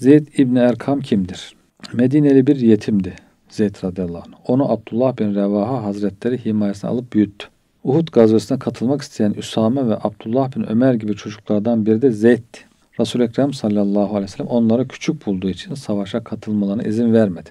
Zeyd İbni Erkam kimdir? Medineli bir yetimdi Zeyd radıyallahu anh. Onu Abdullah bin Revaha hazretleri himayesine alıp büyüttü. Uhud gazvesine katılmak isteyen Üsame ve Abdullah bin Ömer gibi çocuklardan biri de Zeyd'ti. Resul-i Ekrem sallallahu aleyhi ve sellem onlara küçük bulduğu için savaşa katılmalarına izin vermedi.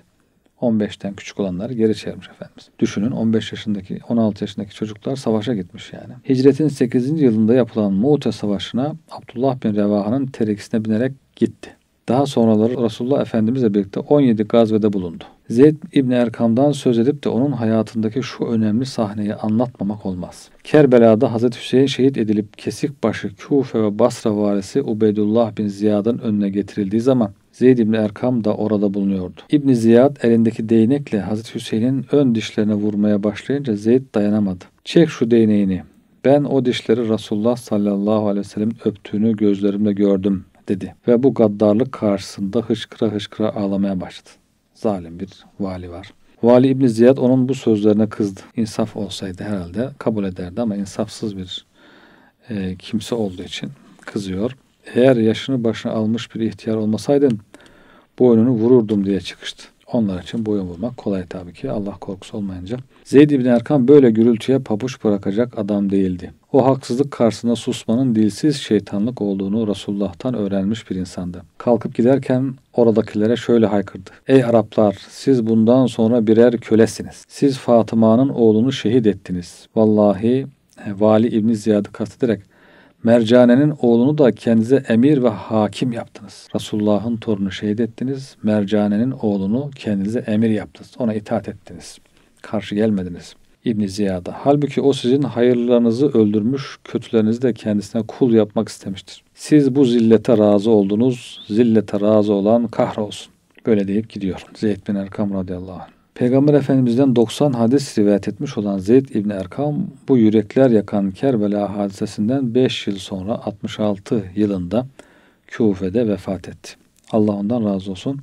15'ten küçük olanları geri çevirmiş Efendimiz. Düşünün 15 yaşındaki, 16 yaşındaki çocuklar savaşa gitmiş yani. Hicretin 8. yılında yapılan Mu'te Savaşı'na Abdullah bin Revaha'nın terekisine binerek gitti. Daha sonraları Resulullah Efendimizle birlikte 17 gazvede bulundu. Zeyd İbni Erkam'dan söz edip de onun hayatındaki şu önemli sahneyi anlatmamak olmaz. Kerbela'da Hazreti Hüseyin şehit edilip kesik başı Kufe ve Basra varisi Ubeydullah bin Ziyad'ın önüne getirildiği zaman Zeyd İbni Erkam da orada bulunuyordu. İbni Ziyad elindeki değnekle Hazreti Hüseyin'in ön dişlerine vurmaya başlayınca Zeyd dayanamadı. Çek şu değneğini. Ben o dişleri Resulullah sallallahu aleyhi ve sellem öptüğünü gözlerimle gördüm dedi ve bu gaddarlık karşısında hışkıra hışkıra ağlamaya başladı. Zalim bir vali var. Vali İbni Ziyad onun bu sözlerine kızdı. İnsaf olsaydı herhalde kabul ederdi ama insafsız bir e, kimse olduğu için kızıyor. Eğer yaşını başına almış bir ihtiyar olmasaydın boynunu vururdum diye çıkıştı. Onlar için boyun bulmak kolay tabii ki Allah korkusu olmayınca. Zeyd bin Erkan böyle gürültüye papuç bırakacak adam değildi. O haksızlık karşısında susmanın dilsiz şeytanlık olduğunu Resulullah'tan öğrenmiş bir insandı. Kalkıp giderken oradakilere şöyle haykırdı. Ey Araplar siz bundan sonra birer kölesiniz. Siz Fatıma'nın oğlunu şehit ettiniz. Vallahi e, Vali İbni Ziyad'ı kastederek Mercane'nin oğlunu da kendinize emir ve hakim yaptınız. Resulullah'ın torunu şehit ettiniz. Mercane'nin oğlunu kendinize emir yaptınız. Ona itaat ettiniz. Karşı gelmediniz. İbn Ziya'da. Halbuki o sizin hayırlarınızı öldürmüş, kötülerinizi de kendisine kul yapmak istemiştir. Siz bu zillete razı oldunuz, zillete razı olan kahrolsun. Böyle deyip gidiyor. Zeyd bin Erkam radıyallahu anh. Peygamber Efendimiz'den 90 hadis rivayet etmiş olan Zeyd İbni Erkam bu yürekler yakan Kerbela hadisesinden 5 yıl sonra 66 yılında Kufe'de vefat etti. Allah ondan razı olsun.